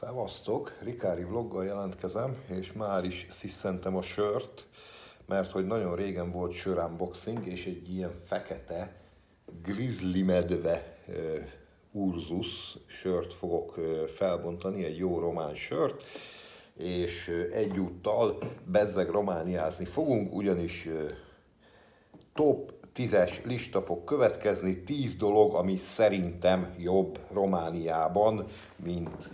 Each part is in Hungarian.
Szevasztok, Rikári vloggal jelentkezem, és már is sziszentem a sört, mert hogy nagyon régen volt sör unboxing, és egy ilyen fekete grizzly medve uh, Urzus sört fogok uh, felbontani, egy jó román sört, és uh, egyúttal bezzeg romániázni fogunk, ugyanis top tízes lista fog következni, tíz dolog, ami szerintem jobb Romániában, mint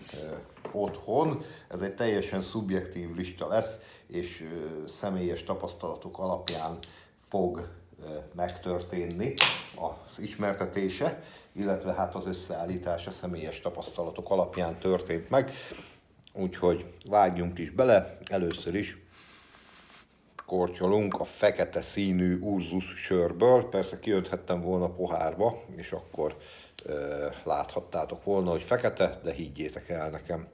otthon. Ez egy teljesen szubjektív lista lesz, és személyes tapasztalatok alapján fog megtörténni az ismertetése, illetve hát az összeállítása személyes tapasztalatok alapján történt meg. Úgyhogy vágjunk is bele, először is kortyolunk a fekete színű Urzus sörből. Persze kiönthettem volna pohárba, és akkor e, láthattátok volna, hogy fekete, de higgyétek el nekem.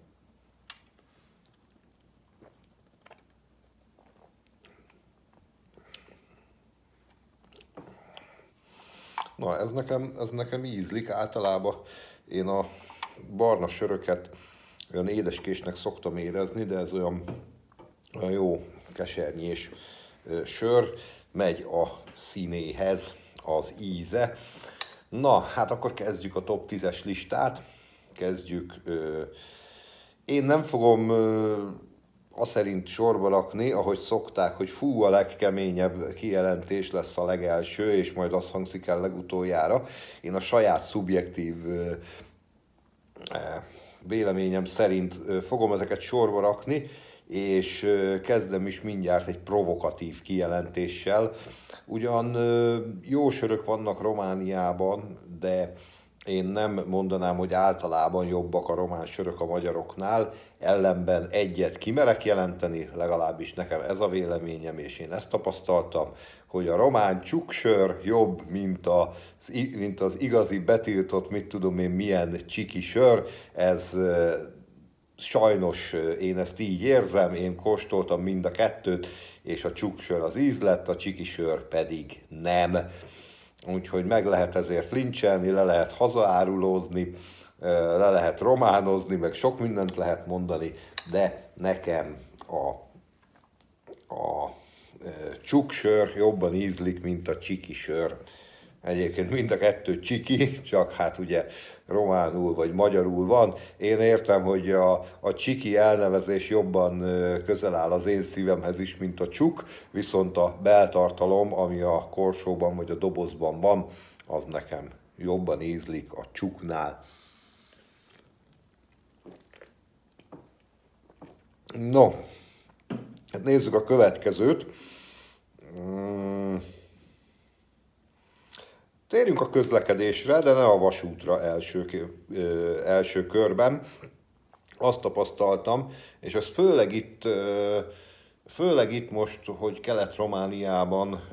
Na, ez nekem, ez nekem ízlik. Általában én a barna söröket olyan édeskésnek szoktam érezni, de ez olyan, olyan jó kesernyi és sör, megy a színéhez az íze. Na, hát akkor kezdjük a top 10-es listát. Kezdjük. Én nem fogom azt szerint sorba rakni, ahogy szokták, hogy fú, a legkeményebb kijelentés lesz a legelső, és majd az hangzik el legutoljára. Én a saját szubjektív véleményem szerint fogom ezeket sorba rakni és kezdem is mindjárt egy provokatív kijelentéssel. Ugyan jó sörök vannak Romániában, de én nem mondanám, hogy általában jobbak a román sörök a magyaroknál, ellenben egyet kimerek jelenteni, legalábbis nekem ez a véleményem, és én ezt tapasztaltam, hogy a román csuksör jobb, mint az, mint az igazi betiltott, mit tudom én, milyen csiki sör, ez sajnos én ezt így érzem, én kóstoltam mind a kettőt, és a csuksör az íz lett, a csikisör pedig nem. Úgyhogy meg lehet ezért lincselni, le lehet hazaárulózni, le lehet románozni, meg sok mindent lehet mondani, de nekem a, a csuksör jobban ízlik, mint a csikisör. Egyébként mind a kettő csiki, csak hát ugye románul vagy magyarul van. Én értem, hogy a, a csiki elnevezés jobban közel áll az én szívemhez is, mint a csuk, viszont a beltartalom, ami a korsóban vagy a dobozban van, az nekem jobban ízlik a csuknál. No, hát nézzük a következőt. Térjünk a közlekedésre, de ne a vasútra első, első körben. Azt tapasztaltam, és ez főleg itt, főleg itt most, hogy Kelet-Romániában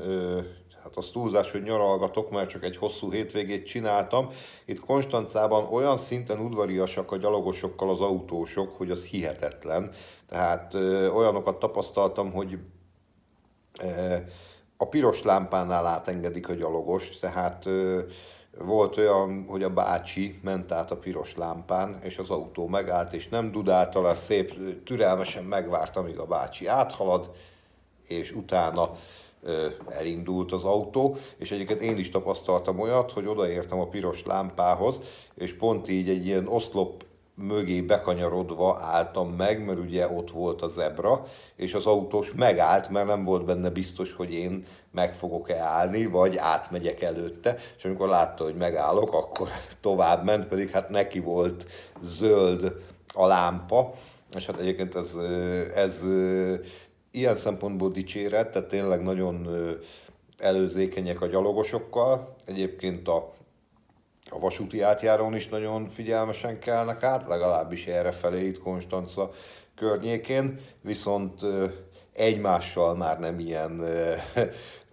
hát az túlzás, hogy nyaralgatok, mert csak egy hosszú hétvégét csináltam. Itt Konstancában olyan szinten udvariasak a gyalogosokkal az autósok, hogy az hihetetlen. Tehát olyanokat tapasztaltam, hogy a piros lámpánál átengedik a gyalogos, tehát volt olyan, hogy a bácsi ment át a piros lámpán, és az autó megállt, és nem dudálta le, szép, türelmesen megvárta, amíg a bácsi áthalad, és utána elindult az autó, és egyébként én is tapasztaltam olyat, hogy odaértem a piros lámpához, és pont így egy ilyen oszlop mögé bekanyarodva álltam meg, mert ugye ott volt a zebra, és az autós megállt, mert nem volt benne biztos, hogy én meg fogok-e állni, vagy átmegyek előtte, és amikor látta, hogy megállok, akkor tovább ment, pedig hát neki volt zöld a lámpa, és hát egyébként ez, ez ilyen szempontból dicséret, tehát tényleg nagyon előzékenyek a gyalogosokkal, egyébként a a vasúti átjárón is nagyon figyelmesen kelnek át, legalábbis felé itt Konstanca környékén, viszont egymással már nem ilyen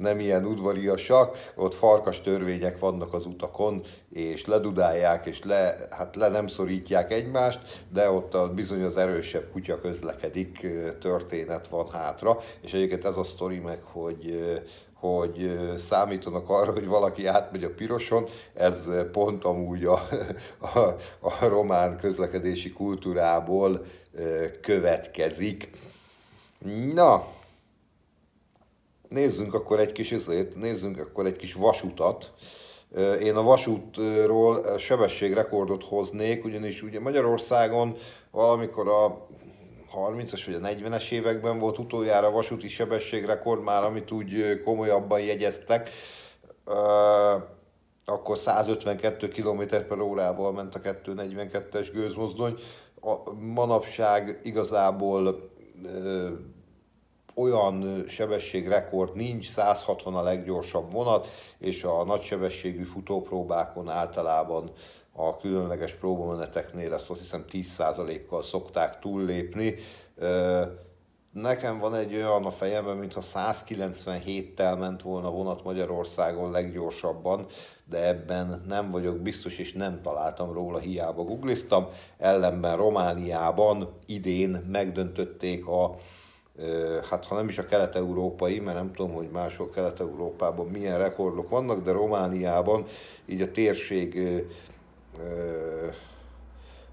nem ilyen udvariasak, ott farkas törvények vannak az utakon, és ledudálják, és le, hát le nem szorítják egymást, de ott a, bizony az erősebb kutya közlekedik, történet van hátra, és egyébként ez a sztori meg, hogy hogy számítanak arra, hogy valaki átmegy a piroson, ez pont amúgy a, a, a román közlekedési kultúrából következik. Na, nézzünk akkor egy kis izét, nézzünk akkor egy kis vasutat. Én a vasútról sebességrekordot hoznék, ugyanis ugye Magyarországon valamikor a 30-as vagy a 40-es években volt utoljára vasúti sebességrekord már, amit úgy komolyabban jegyeztek. Akkor 152 km per órával ment a 242-es gőzmozdony. A manapság igazából olyan sebességrekord nincs, 160 a leggyorsabb vonat, és a nagysebességű futópróbákon általában a különleges próbameneteknél ezt azt hiszem 10%-kal szokták túllépni. Nekem van egy olyan a fejemben, mintha 197-tel ment volna vonat Magyarországon leggyorsabban, de ebben nem vagyok biztos, és nem találtam róla, hiába googliztam. Ellenben Romániában idén megdöntötték a hát ha nem is a kelet-európai, mert nem tudom, hogy máshol kelet-európában milyen rekordok vannak, de Romániában így a térség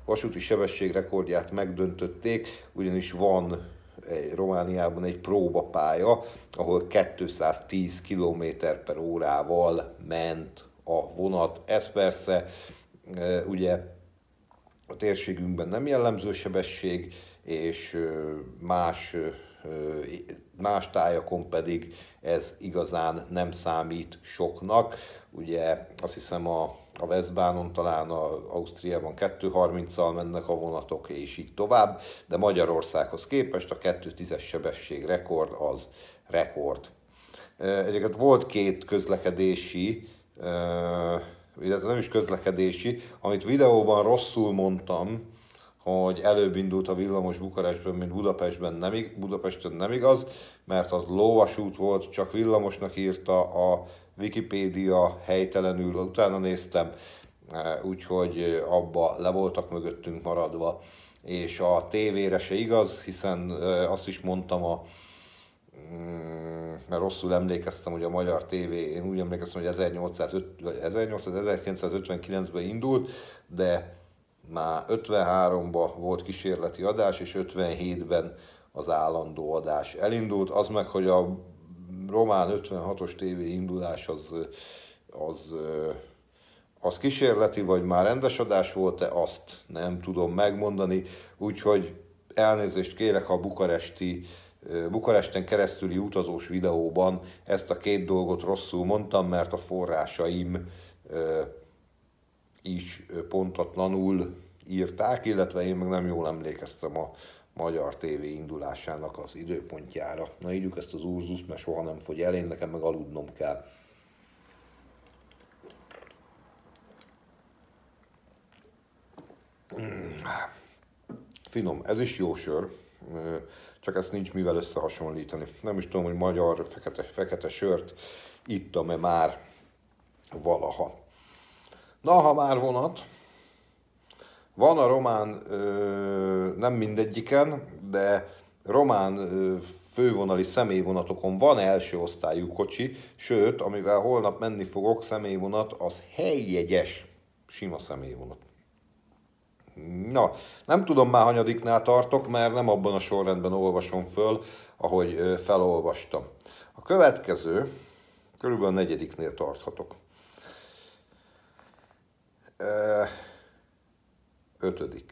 vasúti sebesség rekordját megdöntötték, ugyanis van egy, Romániában egy próbapálya, ahol 210 km per órával ment a vonat. Ez persze ugye a térségünkben nem jellemző sebesség, és más más tájakon pedig ez igazán nem számít soknak. Ugye azt hiszem a, a Westbánon talán a Ausztriában 2.30-al mennek a vonatok, és így tovább, de Magyarországhoz képest a 2.10-es sebesség rekord az rekord. Egyébként volt két közlekedési, illetve nem is közlekedési, amit videóban rosszul mondtam, hogy előbb indult a villamos Bukarestben, mint Budapestben nem, Budapesten nem igaz, mert az lóvasút volt, csak villamosnak írta a Wikipédia helytelenül, utána néztem, e, úgyhogy abba le voltak mögöttünk maradva. És a tévére se igaz, hiszen e, azt is mondtam a mm, mert rosszul emlékeztem, hogy a magyar tévé, én úgy emlékeztem, hogy 1805, 1800, 1959-ben indult, de már 53-ban volt kísérleti adás, és 57-ben az állandó adás elindult. Az meg, hogy a román 56-os tévé indulás az, az, az kísérleti, vagy már rendes adás volt-e, azt nem tudom megmondani. Úgyhogy elnézést kérek, ha a bukaresti Bukaresten keresztüli utazós videóban ezt a két dolgot rosszul mondtam, mert a forrásaim is pontatlanul írták, illetve én meg nem jól emlékeztem a magyar tévé indulásának az időpontjára. Na ígyük ezt az Urzus, mert soha nem fogy el, én nekem meg aludnom kell. Finom, ez is jó sör, csak ezt nincs mivel összehasonlítani. Nem is tudom, hogy magyar fekete, fekete sört ittam-e már valaha. Na, ha már vonat, van a román, nem mindegyiken, de román fővonali személyvonatokon van első osztályú kocsi, sőt, amivel holnap menni fogok, személyvonat, az helyjegyes, sima személyvonat. Na, nem tudom már hanyadiknál tartok, mert nem abban a sorrendben olvasom föl, ahogy felolvastam. A következő, körülbelül a negyediknél tarthatok. Ötödik.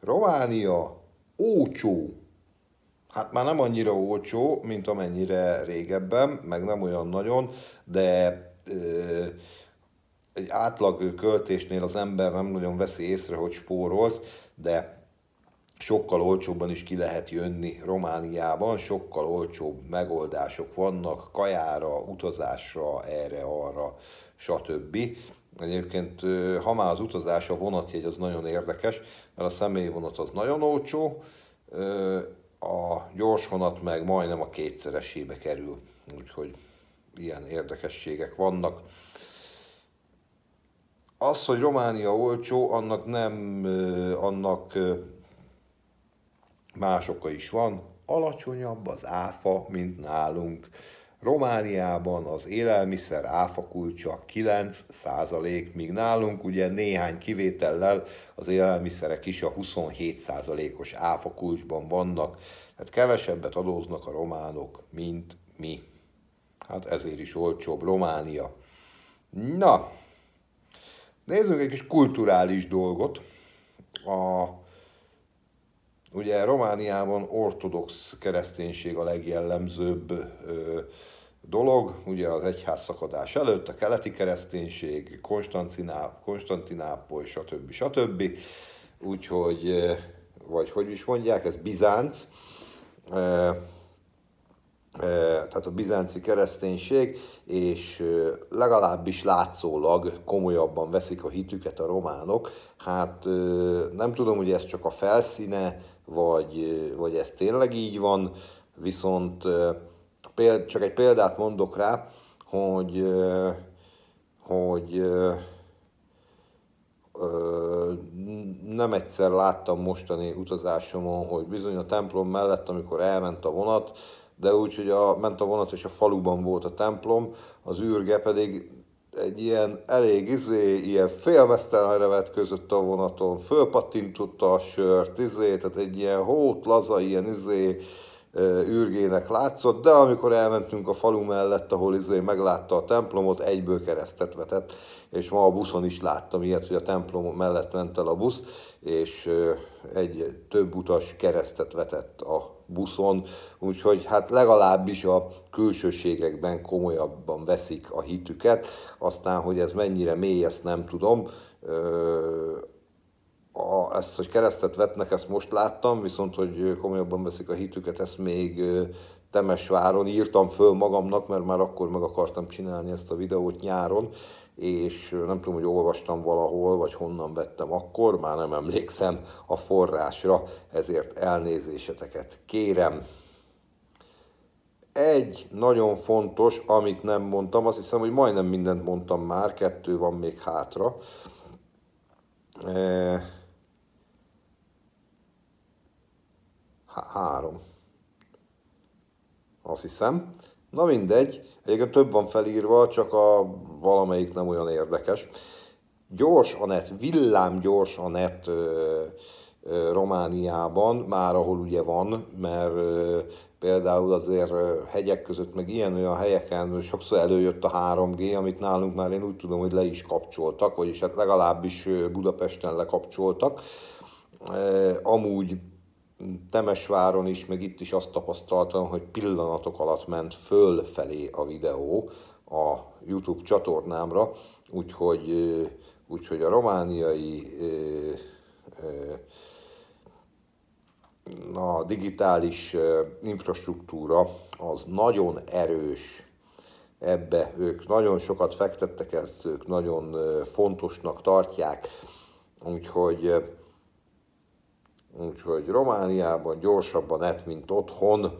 Románia ócsó. Hát már nem annyira olcsó, mint amennyire régebben, meg nem olyan nagyon, de ö, egy átlag költésnél az ember nem nagyon veszi észre, hogy spórolt, de sokkal olcsóbban is ki lehet jönni Romániában, sokkal olcsóbb megoldások vannak kajára, utazásra, erre, arra, stb. Egyébként, ha már az utazás, a vonatjegy az nagyon érdekes, mert a személyi vonat az nagyon olcsó, a gyors vonat meg majdnem a kétszeresébe kerül, úgyhogy ilyen érdekességek vannak. Az, hogy Románia olcsó, annak nem, annak más oka is van. Alacsonyabb az áfa, mint nálunk. Romániában az élelmiszer áfakulcsa 9%, míg nálunk ugye néhány kivétellel az élelmiszerek is a 27 százalékos áfakulcsban vannak, tehát kevesebbet adóznak a románok, mint mi. Hát ezért is olcsóbb Románia. Na, nézzünk egy kis kulturális dolgot. A Ugye Romániában ortodox kereszténység a legjellemzőbb ö, dolog, ugye az egyház szakadás előtt, a keleti kereszténység, Konstantinápoly, Konstantinápoly stb. stb. Úgyhogy, vagy hogy is mondják, ez Bizánc, e, e, tehát a bizánci kereszténység, és legalábbis látszólag komolyabban veszik a hitüket a románok. Hát nem tudom, hogy ez csak a felszíne, vagy, vagy ez tényleg így van, viszont csak egy példát mondok rá, hogy, hogy nem egyszer láttam mostani utazásomon, hogy bizony a templom mellett, amikor elment a vonat, de úgy, hogy a, ment a vonat és a faluban volt a templom, az űrge pedig egy ilyen elég izé, ilyen félmeztelenre vetközött a vonaton, fölpattintotta a sört, izé, tehát egy ilyen hót, laza, ilyen izé, űrgének látszott, de amikor elmentünk a falu mellett, ahol izé meglátta a templomot, egyből keresztet vetett, és ma a buszon is láttam ilyet, hogy a templom mellett ment el a busz, és egy több utas keresztet vetett a buszon, úgyhogy hát legalábbis a külsőségekben komolyabban veszik a hitüket, aztán, hogy ez mennyire mély, ezt nem tudom. Ö, a, ezt, hogy keresztet vetnek, ezt most láttam, viszont, hogy komolyabban veszik a hitüket, ezt még Temesváron írtam föl magamnak, mert már akkor meg akartam csinálni ezt a videót nyáron, és nem tudom, hogy olvastam valahol, vagy honnan vettem akkor, már nem emlékszem a forrásra, ezért elnézéseteket kérem. Egy nagyon fontos, amit nem mondtam, azt hiszem, hogy majdnem mindent mondtam már, kettő van még hátra. E, há három. Azt hiszem. Na mindegy, Egyébként több van felírva, csak a valamelyik nem olyan érdekes. Gyors a net, villám gyors a net ö, ö, Romániában, már ahol ugye van, mert ö, például azért hegyek között, meg ilyen-olyan helyeken sokszor előjött a 3G, amit nálunk már én úgy tudom, hogy le is kapcsoltak, vagyis hát legalábbis Budapesten lekapcsoltak. Amúgy Temesváron is, meg itt is azt tapasztaltam, hogy pillanatok alatt ment fölfelé a videó a YouTube csatornámra, úgyhogy, úgyhogy a romániai a digitális infrastruktúra az nagyon erős ebbe. Ők nagyon sokat fektettek ezt, ők nagyon fontosnak tartják, úgyhogy úgyhogy Romániában gyorsabban et, mint otthon,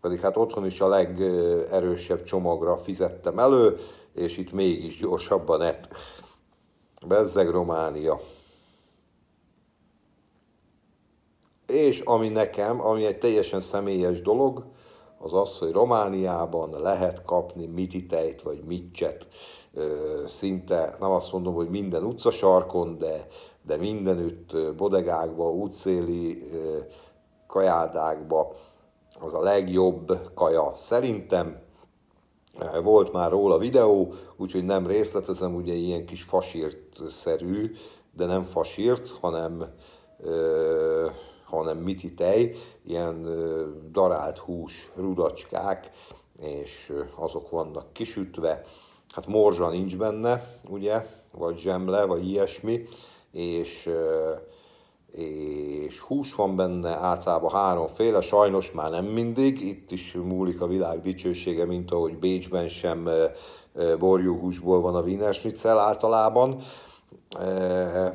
pedig hát otthon is a legerősebb csomagra fizettem elő, és itt mégis gyorsabban et. Bezzeg Románia. És ami nekem, ami egy teljesen személyes dolog, az az, hogy Romániában lehet kapni mititejt vagy mitcset, szinte nem azt mondom, hogy minden utcasarkon, de de mindenütt bodegákba, útszéli kajádákba az a legjobb kaja szerintem. Volt már róla videó, úgyhogy nem részletezem, ugye ilyen kis fasírt-szerű, de nem fasírt, hanem, ö, hanem miti tej, ilyen ö, darált hús, rudacskák, és azok vannak kisütve. Hát morzsa nincs benne, ugye, vagy zsemle, vagy ilyesmi, és, és hús van benne, általában háromféle, sajnos már nem mindig, itt is múlik a világ dicsősége, mint ahogy Bécsben sem borjúhúsból van a Wienersnitzel általában,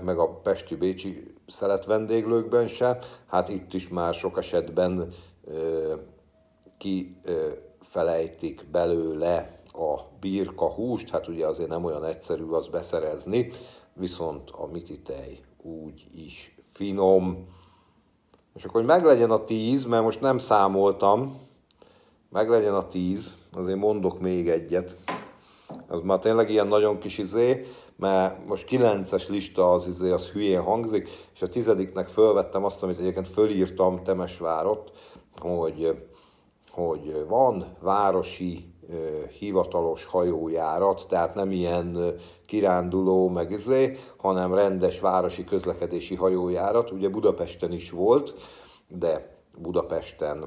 meg a pesti-bécsi szelet vendéglőkben se, hát itt is már sok esetben kifelejtik belőle a birka húst, hát ugye azért nem olyan egyszerű az beszerezni, viszont a mititej úgy is finom. És akkor, hogy meglegyen a 10, mert most nem számoltam, meglegyen a 10, azért mondok még egyet. Az már tényleg ilyen nagyon kis izé, mert most 9-es lista az izé, az hülyén hangzik, és a tizediknek fölvettem azt, amit egyébként fölírtam Temesvárot, hogy, hogy van városi hivatalos hajójárat, tehát nem ilyen kiránduló meg izé, hanem rendes városi közlekedési hajójárat. Ugye Budapesten is volt, de Budapesten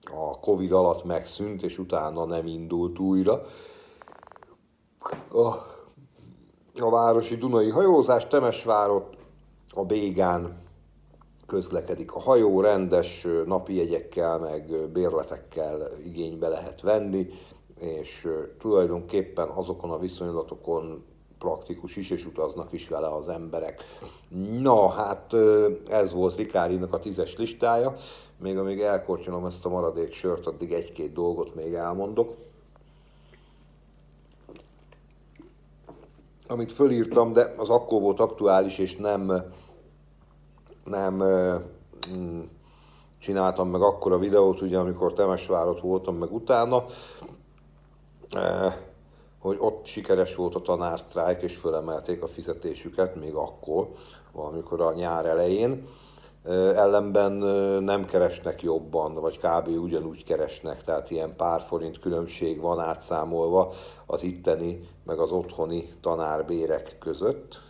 a Covid alatt megszűnt, és utána nem indult újra. A, a városi Dunai hajózás Temesvárot a Bégán közlekedik a hajó, rendes napi jegyekkel, meg bérletekkel igénybe lehet venni, és tulajdonképpen azokon a viszonylatokon praktikus is, és utaznak is vele az emberek. Na, hát ez volt Rikárinak a tízes listája. Még amíg elkortyolom ezt a maradék sört, addig egy-két dolgot még elmondok. Amit fölírtam, de az akkor volt aktuális, és nem, nem mm, csináltam meg akkor a videót, ugye amikor Temesvárot voltam, meg utána. Eh, hogy ott sikeres volt a tanársztrájk, és fölemelték a fizetésüket még akkor, valamikor a nyár elején. Eh, ellenben eh, nem keresnek jobban, vagy kb. ugyanúgy keresnek, tehát ilyen pár forint különbség van átszámolva az itteni, meg az otthoni tanárbérek között.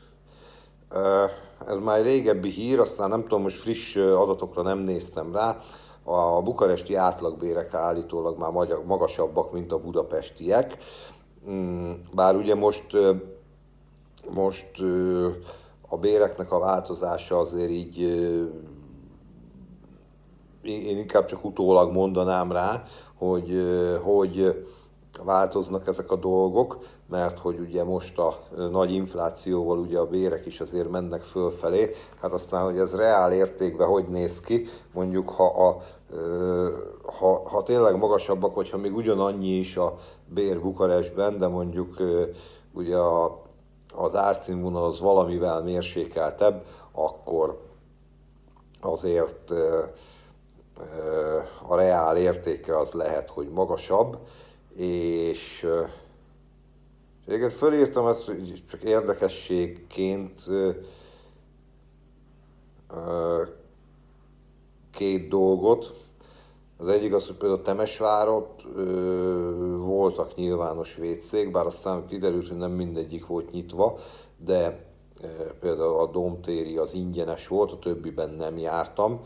Ez már régebbi hír, aztán nem tudom, most friss adatokra nem néztem rá, a bukaresti átlagbérek állítólag már magasabbak, mint a budapestiek. Mm, bár ugye most, most a béreknek a változása azért így én inkább csak utólag mondanám rá, hogy, hogy változnak ezek a dolgok, mert hogy ugye most a nagy inflációval ugye a bérek is azért mennek fölfelé, hát aztán, hogy ez reál értékben hogy néz ki, mondjuk ha a ha, ha tényleg magasabbak, hogyha még ugyanannyi is a bér Bukarestben, de mondjuk ugye a, az árcínvonal az valamivel mérsékeltebb, akkor azért a reál értéke az lehet, hogy magasabb, és igen, fölírtam ezt, hogy csak érdekességként két dolgot. Az egyik az, hogy például Temesvárot ö, voltak nyilvános vécék, bár aztán kiderült, hogy nem mindegyik volt nyitva, de ö, például a Domtéri az ingyenes volt, a többiben nem jártam,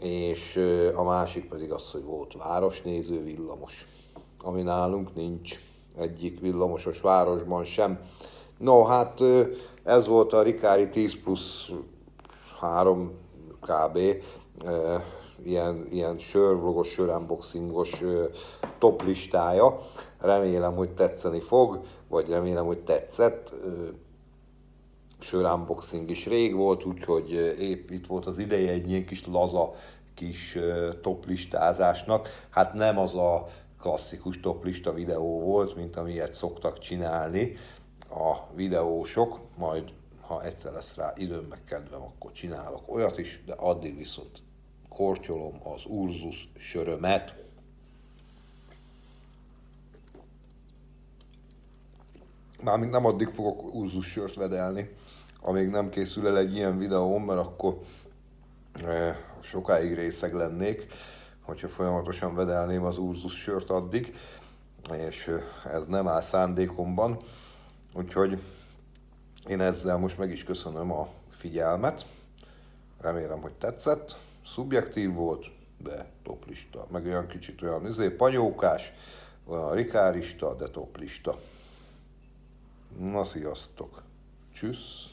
és ö, a másik pedig az, hogy volt városnéző villamos, ami nálunk nincs egyik villamosos városban sem. No, hát ö, ez volt a Rikári 10 plusz 3 kb ilyen, ilyen sörvlogos, sörunboxingos top listája. Remélem, hogy tetszeni fog, vagy remélem, hogy tetszett. Sörunboxing is rég volt, úgyhogy épp itt volt az ideje egy ilyen kis laza kis listázásnak. Hát nem az a klasszikus toplista videó volt, mint amilyet szoktak csinálni a videósok, majd ha egyszer lesz rá időm, meg kedvem, akkor csinálok olyat is, de addig viszont kortyolom az Urzus sörömet. Mármint nem addig fogok Urzus sört vedelni, amíg nem készül el egy ilyen videóm, mert akkor eh, sokáig részeg lennék, hogyha folyamatosan vedelném az Urzus sört addig, és eh, ez nem áll szándékomban, úgyhogy én ezzel most meg is köszönöm a figyelmet. Remélem, hogy tetszett. Szubjektív volt, de toplista. Meg olyan kicsit olyan izé, panyókás, olyan rikárista, de toplista. Na, sziasztok! Tschüss!